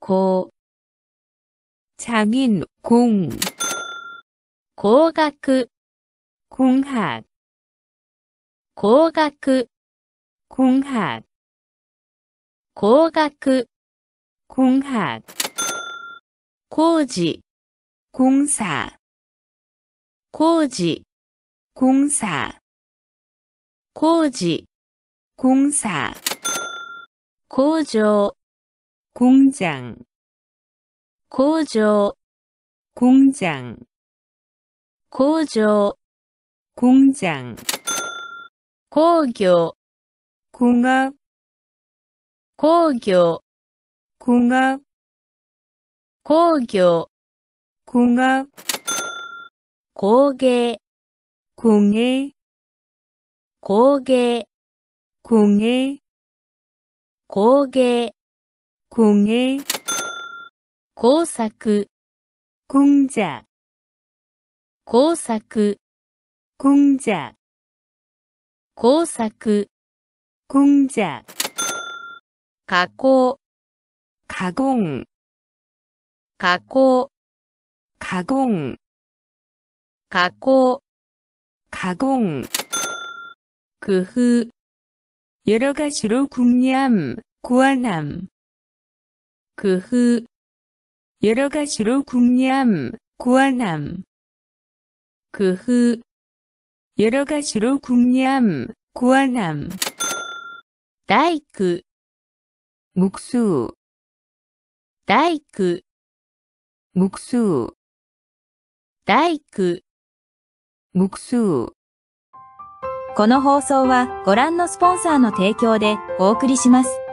고 장인 공 고학 공학 고학 공학 고학 공학 고지 공사 고지 공사 고지 공사 고조 工場工場工場工場工場工業工業工業工業工業工業工芸工芸工芸工芸工芸 공예 공작 공작 공작 공작 공작 공작 가공 가공 가공 가공 가공 가공 그흐 여러 가지로 궁리함, 고안함 그흐여러가지로궁리함고안함그흐여러가지로궁리함고안함다이크묵수다이크묵수다이크묵수この放送はご覧のスポンサーの提供でお送りします。